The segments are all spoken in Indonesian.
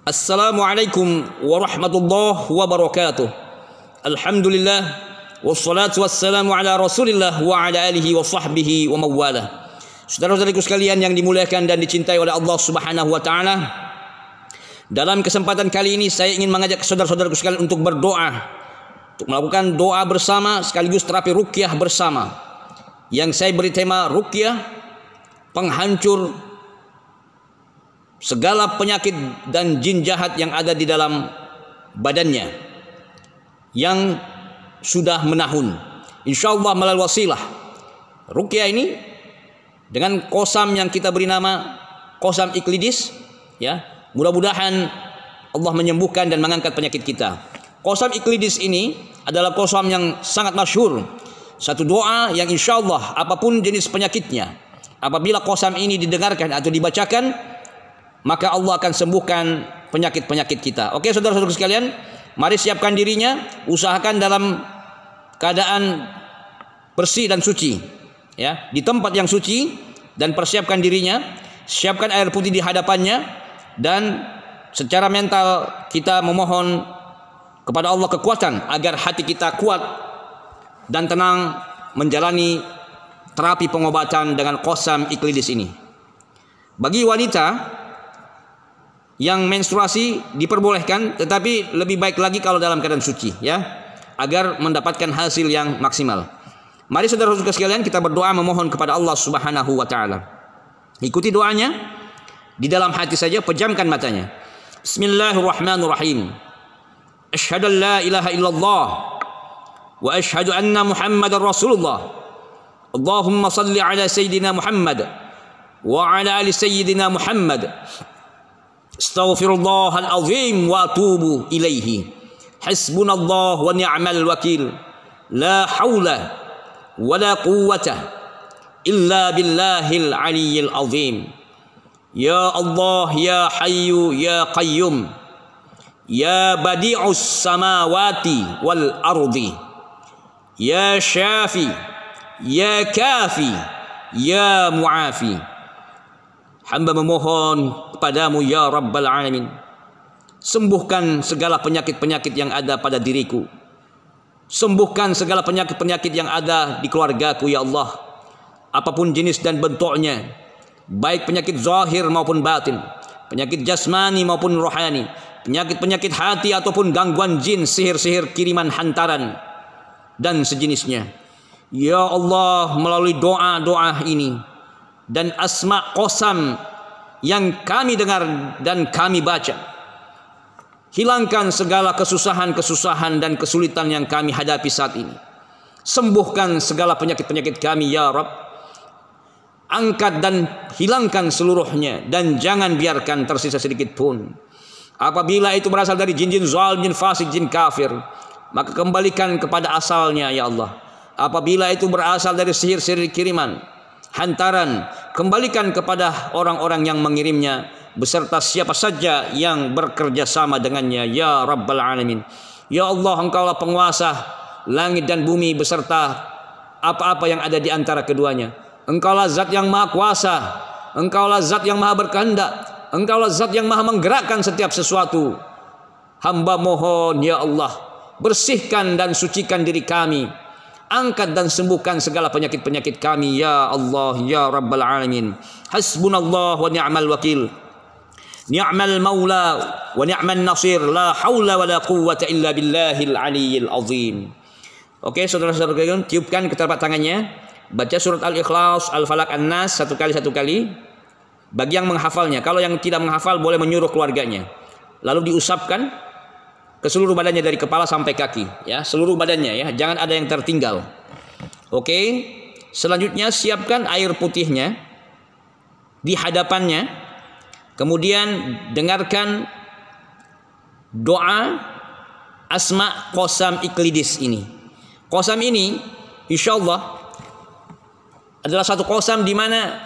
Assalamualaikum warahmatullahi wabarakatuh. Alhamdulillah wassalatu wassalamu ala Rasulillah wa ala alihi wa sahbihi wa mawalah. saudara saudaraku sekalian yang dimuliakan dan dicintai oleh Allah Subhanahu wa taala. Dalam kesempatan kali ini saya ingin mengajak saudara-saudaraku sekalian untuk berdoa untuk melakukan doa bersama sekaligus terapi rukyah bersama yang saya beri tema rukyah penghancur segala penyakit dan jin jahat yang ada di dalam badannya yang sudah menahun. insyaallah melalui wasilah. Rukyah ini dengan kosam yang kita beri nama kosam iklidis ya mudah-mudahan Allah menyembuhkan dan mengangkat penyakit kita kosam iklidis ini adalah kosam yang sangat masyhur satu doa yang insyaallah apapun jenis penyakitnya apabila kosam ini didengarkan atau dibacakan maka Allah akan sembuhkan penyakit-penyakit kita. Oke, saudara-saudara sekalian, mari siapkan dirinya, usahakan dalam keadaan bersih dan suci, ya, di tempat yang suci dan persiapkan dirinya, siapkan air putih di hadapannya dan secara mental kita memohon kepada Allah kekuatan agar hati kita kuat dan tenang menjalani terapi pengobatan dengan kosam iklidis ini. Bagi wanita, yang menstruasi diperbolehkan tetapi lebih baik lagi kalau dalam keadaan suci ya agar mendapatkan hasil yang maksimal. Mari saudara-saudara sekalian kita berdoa memohon kepada Allah Subhanahu wa taala. Ikuti doanya di dalam hati saja pejamkan matanya. Bismillahirrahmanirrahim. Asyhadu an la ilaha illallah wa asyhadu anna Muhammadar Rasulullah. Allahumma salli ala sayyidina Muhammad wa ala ali sayyidina Muhammad. استغفر الله العظيم واتوب اليه حسبنا الله ونعم الوكيل لا حول ولا قوه الا بالله العلي العظيم يا الله يا حي يا قيوم يا بديع السماوات والارض يا شافي يا كافي يا معافي Hamba memohon kepadamu ya Rabbal Alamin. Sembuhkan segala penyakit-penyakit yang ada pada diriku. Sembuhkan segala penyakit-penyakit yang ada di keluargaku ya Allah. Apapun jenis dan bentuknya. Baik penyakit zahir maupun batin. Penyakit jasmani maupun rohani. Penyakit-penyakit hati ataupun gangguan jin, sihir-sihir kiriman hantaran. Dan sejenisnya. Ya Allah melalui doa-doa ini dan asma kosam yang kami dengar dan kami baca. Hilangkan segala kesusahan-kesusahan dan kesulitan yang kami hadapi saat ini. Sembuhkan segala penyakit-penyakit kami ya rab Angkat dan hilangkan seluruhnya dan jangan biarkan tersisa sedikit pun. Apabila itu berasal dari jin-jin zalim, jin fasik, jin kafir, maka kembalikan kepada asalnya ya Allah. Apabila itu berasal dari sihir-sihir kiriman, hantaran kembalikan kepada orang-orang yang mengirimnya beserta siapa saja yang bekerja sama dengannya ya rabbal alamin ya Allah engkaulah penguasa langit dan bumi beserta apa-apa yang ada di antara keduanya engkaulah zat yang maha kuasa engkaulah zat yang maha berkehendak engkaulah zat yang maha menggerakkan setiap sesuatu hamba mohon ya Allah bersihkan dan sucikan diri kami Angkat dan sembuhkan segala penyakit-penyakit kami ya Allah ya Rabbal alamin. Hasbunallah wa ni'mal wakil. Ni'mal maula wa ni'man nasir. La haula wa la quwwata illa billahil aliyil azim. Oke, okay, saudara-saudara sekalian, tiupkan ke telapak tangannya. Baca surat Al-Ikhlas, Al-Falaq, An-Nas satu kali satu kali. Bagi yang menghafalnya, kalau yang tidak menghafal boleh menyuruh keluarganya. Lalu diusapkan ke seluruh badannya dari kepala sampai kaki ya seluruh badannya ya jangan ada yang tertinggal oke selanjutnya siapkan air putihnya di hadapannya kemudian dengarkan doa asma kosam iklidis ini kosam ini insya Allah adalah satu kosam di mana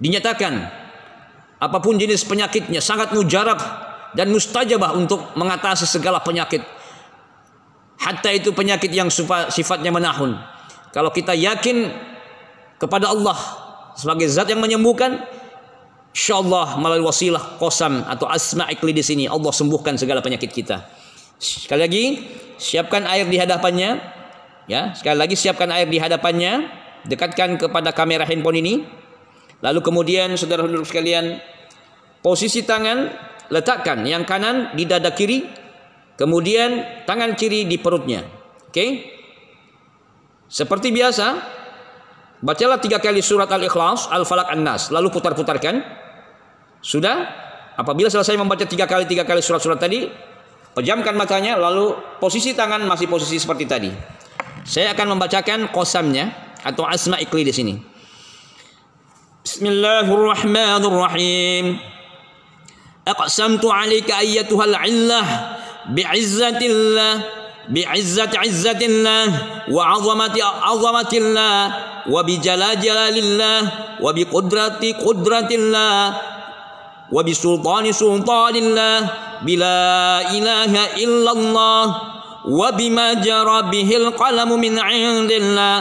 dinyatakan apapun jenis penyakitnya sangat mujarab dan mustajabah untuk mengatasi segala penyakit. Hatta itu penyakit yang sifatnya menahun. Kalau kita yakin kepada Allah sebagai zat yang menyembuhkan, insyaallah melalui wasilah kosam atau asma ikli di sini Allah sembuhkan segala penyakit kita. Sekali lagi, siapkan air di hadapannya. Ya, sekali lagi siapkan air di hadapannya, dekatkan kepada kamera handphone ini. Lalu kemudian saudara-saudara sekalian, posisi tangan letakkan yang kanan di dada kiri, kemudian tangan kiri di perutnya. Oke? Seperti biasa, bacalah tiga kali surat Al-Ikhlas, Al-Falak, An-Nas, lalu putar-putarkan. Sudah? Apabila selesai membaca tiga kali tiga kali surat-surat tadi, pejamkan matanya, lalu posisi tangan masih posisi seperti tadi. Saya akan membacakan kosamnya atau asma ikli di sini. Bismillahirrahmanirrahim. أقسمت عليك أيتها العلة بعزة الله بعزة عزة الله وعظمة عظمة الله وبجلال جلال الله وبقدرة قدرة الله وبسلطان سلطان الله بلا إله إلا الله وبما جرى به القلم من عند الله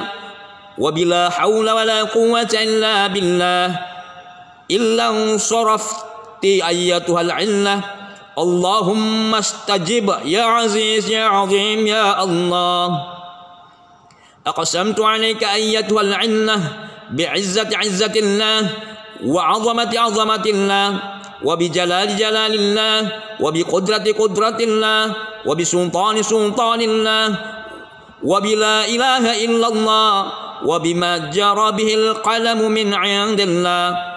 وبلا حول ولا قوة إلا بالله إلا انصرفت تي أيتها العلة اللهم استجب يا عزيز يا عظيم يا الله أقسمت عليك أيتها العلة بعزة عزة الله وعظمة عظمة الله وبجلال جلال الله وبقدرة قدرة الله وبسلطان سلطان الله وبلا إله إلا الله وبما جرى به القلم من عند الله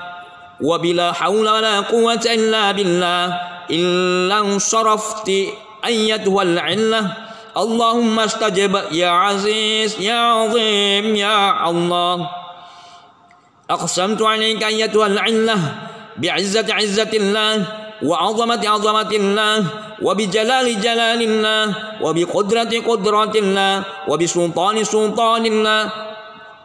وبلا حول ولا قوة إلا بالله إلا انصرفت أيتها العلة اللهم استجب يا عزيز يا عظيم يا الله أقسمت عليك أيتها العلة بعزة عزة الله وعظمة عظمة الله وبجلال جلال الله وبقدرة قدرة الله وبسلطان سلطان الله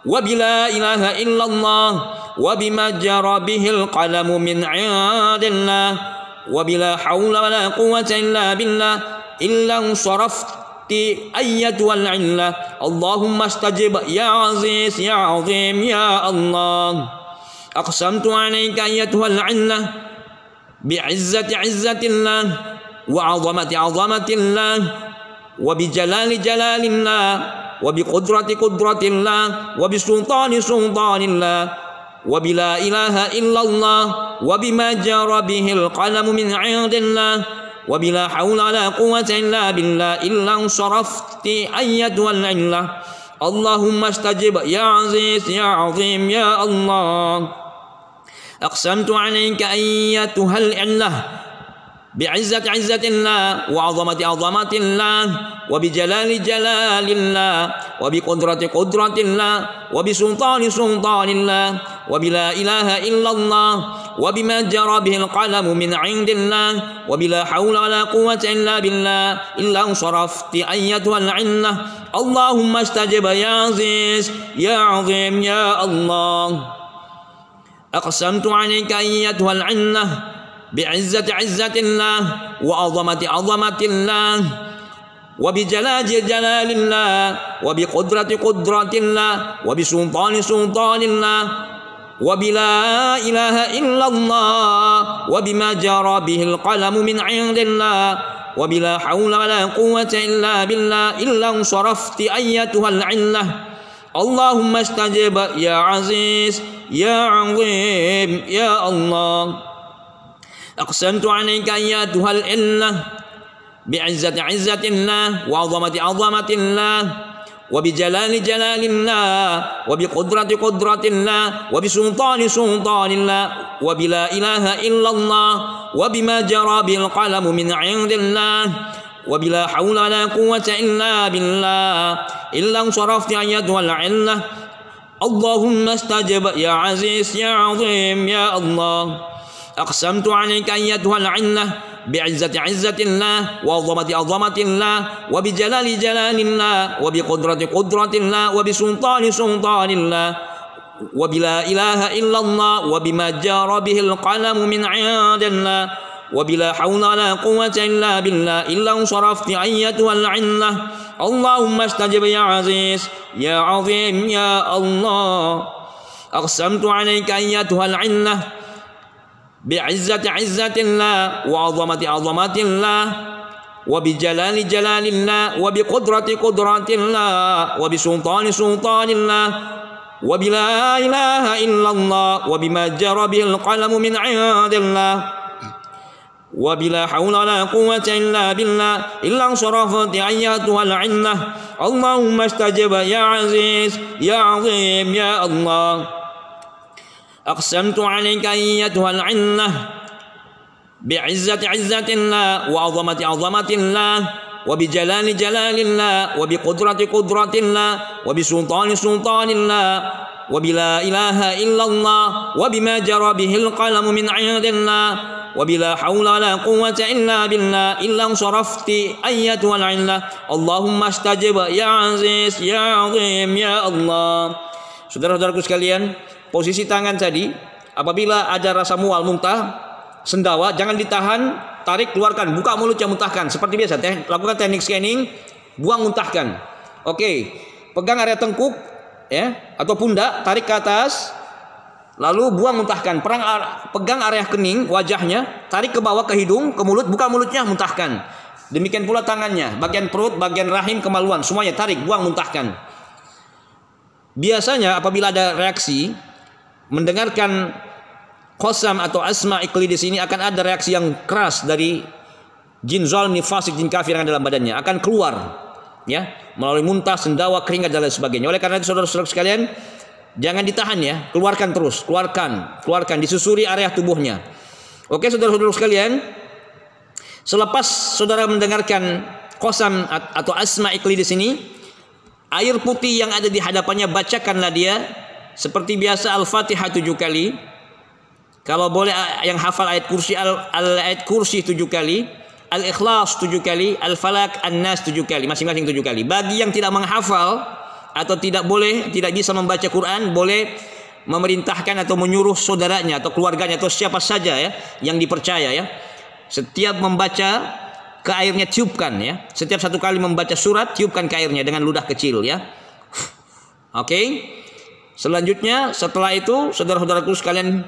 وبلا إله إلا الله وبما جرى به القلم من عند الله وبلا حول ولا قوة إلا بالله إلا انصرفت أيتها العلة اللهم استجب يا عزيز يا عظيم يا الله أقسمت عليك أيتها العلة بعزة عزة الله وعظمة عظمة الله وبجلال جلال الله وبقدرة قدرة الله وبسلطان سلطان الله وبلا إله إلا الله وبما جار به القلم من عند الله وبلا حول ولا قوة إلا بالله إلا انصرفت أيد والعلة اللهم استجب يا عزيز يا عظيم يا الله أقسمت عليك أيتها العلة بعزة عزة الله وعظمة عظمة الله وبجلال جلال الله وبقدرة قدرة الله وبسلطان سلطان الله وبلا إله إلا الله وبما جرى به القلم من عند الله وبلا حول ولا قوة إلا بالله إلا انصرفت أيتها العنة اللهم استجب يا عزيز يا عظيم يا الله أقسمت عليك أيتها العنة بعزة عزة الله وعظمة عظمة الله وبجلال جلال الله وبقدرة قدرة الله وبسلطان سلطان الله وبلا إله إلا الله وبما جرى به القلم من عند الله وبلا حول ولا قوة إلا بالله إلا انصرفت أيتها العلة اللهم استجب يا عزيز يا عظيم يا الله أقسمت عليك أيتها العلة بعزة عزة الله وعظمة عظمة الله وبجلال جلال الله وبقدرة قدرة الله وبسلطان سلطان الله وبلا إله إلا الله وبما جرى بالقلم من عند الله وبلا حول ولا قوة إلا بالله إلا انصرفت أيتها العلة اللهم استجب يا عزيز يا عظيم يا الله أقسمت عليك أيتها العلة بعزة عزة الله وعظمة عظمة الله وبجلال جلال الله وبقدرة قدرة الله وبسلطان سلطان الله وبلا إله إلا الله وبما جار به القلم من عند الله وبلا حول ولا قوة إلا بالله إلا انصرفت أيتها العلة اللهم استجب يا عزيز يا عظيم يا الله أقسمت عليك أيتها العلة بعزة عزة الله وعظمة عظمة الله وبجلال جلال الله وبقدرة قدرة الله وبسلطان سلطان الله وبلا إله إلا الله وبما جرى به القلم من عند الله وبلا حول ولا قوة إلا بالله إلا انصرفت أياتها العنة اللهم استجب يا عزيز يا عظيم يا الله أقسمت عليك أيتها العلة بعزة عزة الله وعظمة عظمة الله وبجلال جلال الله وبقدرة قدرة الله وبسلطان سلطان الله وبلا إله إلا الله وبما جرى به القلم من عند الله وبلا حول ولا قوة إلا بالله إلا انصرفت أيتها العلة اللهم استجب يا عزيز يا عظيم يا الله Saudara-saudaraku sekalian, posisi tangan tadi apabila ada rasa mual muntah sendawa jangan ditahan tarik keluarkan buka mulutnya muntahkan seperti biasa teh lakukan teknik scanning buang muntahkan oke pegang area tengkuk ya atau pundak tarik ke atas lalu buang muntahkan perang pegang area kening wajahnya tarik ke bawah ke hidung ke mulut buka mulutnya muntahkan demikian pula tangannya bagian perut bagian rahim kemaluan semuanya tarik buang muntahkan biasanya apabila ada reaksi mendengarkan kosam atau asma ikli di akan ada reaksi yang keras dari jin zalmi fasik jin kafir yang ada dalam badannya akan keluar ya melalui muntah sendawa keringat dan lain sebagainya oleh karena itu saudara-saudara sekalian jangan ditahan ya keluarkan terus keluarkan keluarkan disusuri area tubuhnya oke saudara-saudara sekalian selepas saudara mendengarkan kosam atau asma iklidis di air putih yang ada di hadapannya bacakanlah dia seperti biasa Al-Fatihah tujuh kali. Kalau boleh yang hafal ayat kursi al, al ayat kursi tujuh kali, Al-Ikhlas tujuh kali, al falaq An-Nas tujuh kali, masing-masing tujuh kali. Bagi yang tidak menghafal atau tidak boleh, tidak bisa membaca Quran, boleh memerintahkan atau menyuruh saudaranya atau keluarganya atau siapa saja ya yang dipercaya ya. Setiap membaca ke airnya tiupkan ya. Setiap satu kali membaca surat tiupkan ke airnya dengan ludah kecil ya. Oke. Okay? Selanjutnya setelah itu saudara-saudaraku sekalian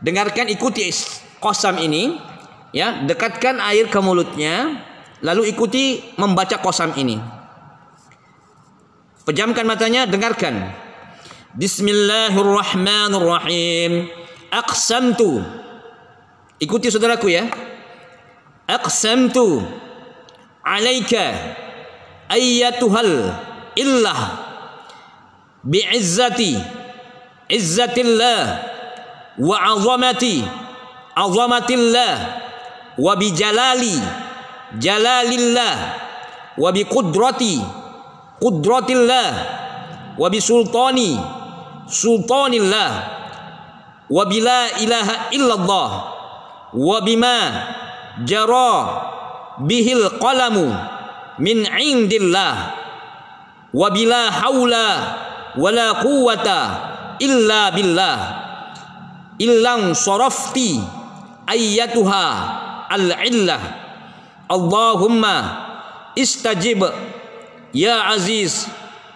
dengarkan ikuti kosam ini ya dekatkan air ke mulutnya lalu ikuti membaca kosam ini. Pejamkan matanya dengarkan. Bismillahirrahmanirrahim. Aqsamtu. Ikuti saudaraku ya. Aqsamtu alaika ayyatuhal illah بعزتي عزة الله وعظمتي عظمة الله وبجلالي جلال الله وبقدرتي قدرة الله وبسلطاني سلطان الله وبلا إله إلا الله وبما جرى به القلم من عند الله وبلا حول wala quwata illa billah illang sorafti ayyatuha al-illah Allahumma istajib ya aziz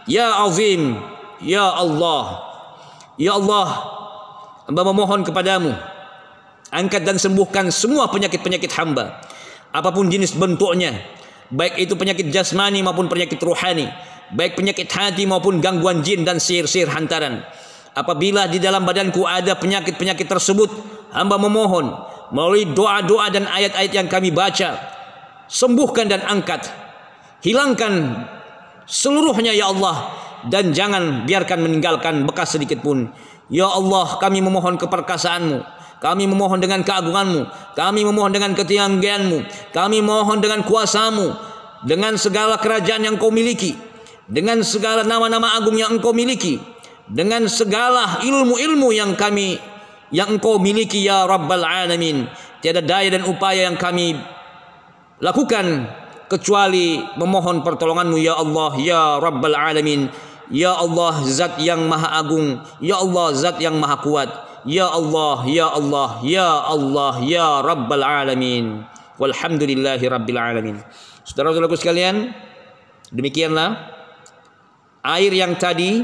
ya azim ya Allah ya Allah hamba memohon kepadamu angkat dan sembuhkan semua penyakit-penyakit hamba apapun jenis bentuknya baik itu penyakit jasmani maupun penyakit rohani baik penyakit hati maupun gangguan jin dan sihir-sihir hantaran. Apabila di dalam badanku ada penyakit-penyakit tersebut, hamba memohon melalui doa-doa dan ayat-ayat yang kami baca, sembuhkan dan angkat, hilangkan seluruhnya ya Allah dan jangan biarkan meninggalkan bekas sedikit pun. Ya Allah, kami memohon keperkasaanmu. Kami memohon dengan keagunganmu. Kami memohon dengan ketinggianmu. Kami mohon dengan kuasamu. Dengan segala kerajaan yang kau miliki dengan segala nama-nama agung yang engkau miliki, dengan segala ilmu-ilmu yang kami yang engkau miliki ya Rabbal Alamin. Tiada daya dan upaya yang kami lakukan kecuali memohon pertolonganmu ya Allah ya Rabbal Alamin. Ya Allah zat yang maha agung, ya Allah zat yang maha kuat. Ya Allah, ya Allah, ya Allah, ya Rabbal Alamin. Walhamdulillahi Rabbil Alamin. Saudara-saudaraku sekalian, demikianlah air yang tadi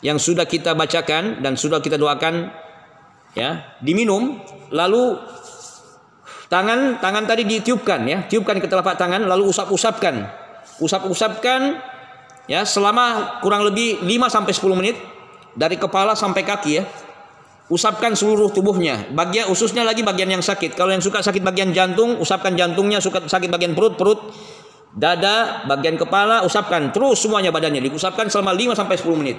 yang sudah kita bacakan dan sudah kita doakan ya diminum lalu tangan tangan tadi ditiupkan ya tiupkan ke telapak tangan lalu usap-usapkan usap-usapkan ya selama kurang lebih 5 sampai 10 menit dari kepala sampai kaki ya usapkan seluruh tubuhnya bagian ususnya lagi bagian yang sakit kalau yang suka sakit bagian jantung usapkan jantungnya suka sakit bagian perut perut dada, bagian kepala, usapkan terus semuanya badannya, diusapkan selama 5 sampai 10 menit.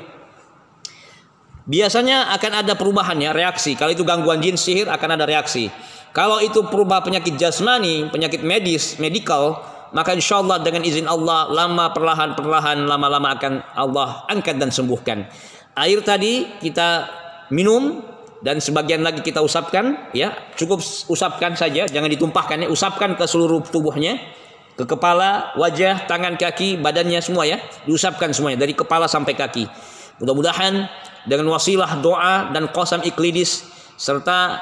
Biasanya akan ada perubahannya, reaksi. Kalau itu gangguan jin sihir akan ada reaksi. Kalau itu perubahan penyakit jasmani, penyakit medis, medical, maka insya Allah dengan izin Allah lama perlahan-perlahan lama-lama akan Allah angkat dan sembuhkan. Air tadi kita minum dan sebagian lagi kita usapkan ya cukup usapkan saja jangan ditumpahkan ya usapkan ke seluruh tubuhnya ke kepala, wajah, tangan, kaki, badannya semua ya, diusapkan semuanya dari kepala sampai kaki. Mudah-mudahan dengan wasilah doa dan qasam iklidis serta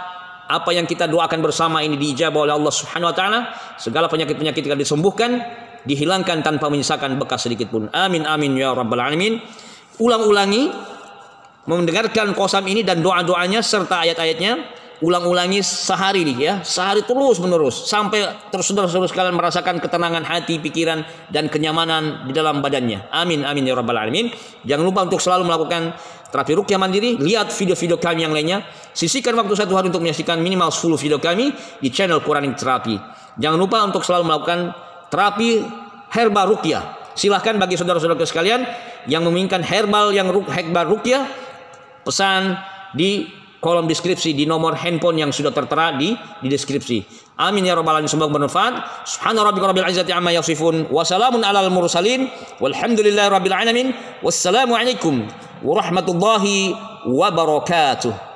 apa yang kita doakan bersama ini diijabah oleh Allah Subhanahu wa taala, segala penyakit-penyakit kita disembuhkan, dihilangkan tanpa menyisakan bekas sedikit pun. Amin amin ya rabbal alamin. Ulang-ulangi mendengarkan qasam ini dan doa-doanya serta ayat-ayatnya ulang-ulangi sehari nih ya, sehari terus menerus sampai terus-terus kalian merasakan ketenangan hati, pikiran dan kenyamanan di dalam badannya. Amin amin ya rabbal alamin. Jangan lupa untuk selalu melakukan terapi rukyah mandiri, lihat video-video kami yang lainnya. Sisihkan waktu satu hari untuk menyaksikan minimal 10 video kami di channel Quranic Terapi. Jangan lupa untuk selalu melakukan terapi herbal rukyah. Silahkan bagi saudara-saudara sekalian yang menginginkan herbal yang herbal rukyah pesan di kolom deskripsi di nomor handphone yang sudah tertera di di deskripsi. Amin ya rabbal alamin semoga bermanfaat. Subhana rabbika rabbil izzati amma yasifun wa salamun alal mursalin walhamdulillahi rabbil alamin. Wassalamu alaikum warahmatullahi wabarakatuh.